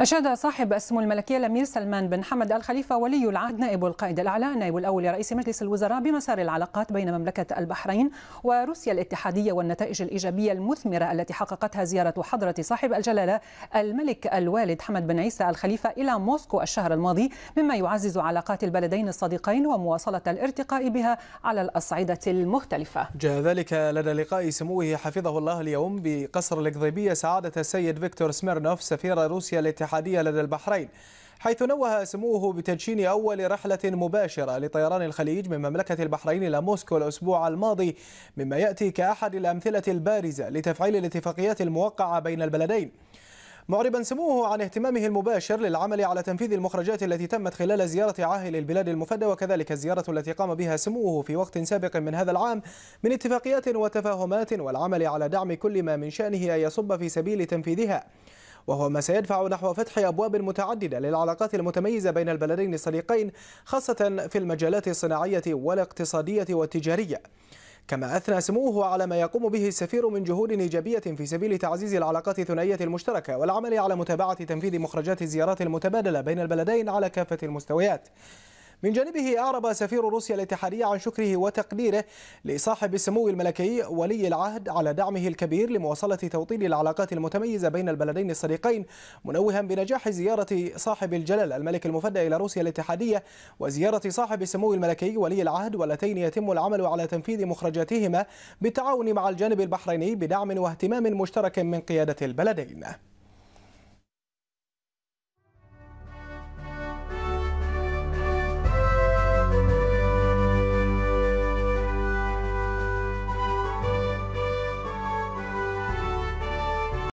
أشاد صاحب السمو الملكية الأمير سلمان بن حمد الخليفة ولي العهد نائب القائد الأعلى نائب الأول لرئيس مجلس الوزراء بمسار العلاقات بين مملكة البحرين وروسيا الاتحادية والنتائج الإيجابية المثمرة التي حققتها زيارة حضرة صاحب الجلالة الملك الوالد حمد بن عيسى الخليفة إلى موسكو الشهر الماضي مما يعزز علاقات البلدين الصديقين ومواصلة الارتقاء بها على الأصعدة المختلفة جاء ذلك لدى لقاء سموه حفظه الله اليوم بقصر القضيبية سعادة السيد فيكتور سميرنوف سفير روسيا الاتحادية الاتحادية لدى البحرين حيث نوه سموه بتدشين أول رحلة مباشرة لطيران الخليج من مملكة البحرين إلى موسكو الأسبوع الماضي مما يأتي كأحد الأمثلة البارزة لتفعيل الاتفاقيات الموقعة بين البلدين معربا سموه عن اهتمامه المباشر للعمل على تنفيذ المخرجات التي تمت خلال زيارة عاهل البلاد المفدى وكذلك الزيارة التي قام بها سموه في وقت سابق من هذا العام من اتفاقيات وتفاهمات والعمل على دعم كل ما من شأنه أن يصب في سبيل تنفيذها وهو ما سيدفع نحو فتح أبواب متعددة للعلاقات المتميزة بين البلدين الصديقين خاصة في المجالات الصناعية والاقتصادية والتجارية كما أثنى سموه على ما يقوم به السفير من جهود إيجابية في سبيل تعزيز العلاقات الثنائية المشتركة والعمل على متابعة تنفيذ مخرجات الزيارات المتبادلة بين البلدين على كافة المستويات من جانبه أعرب سفير روسيا الاتحادية عن شكره وتقديره لصاحب السمو الملكي ولي العهد على دعمه الكبير لمواصلة توطين العلاقات المتميزة بين البلدين الصديقين منوها بنجاح زيارة صاحب الجلال الملك المفدى إلى روسيا الاتحادية وزيارة صاحب السمو الملكي ولي العهد واللتين يتم العمل على تنفيذ مخرجاتهما بالتعاون مع الجانب البحريني بدعم واهتمام مشترك من قيادة البلدين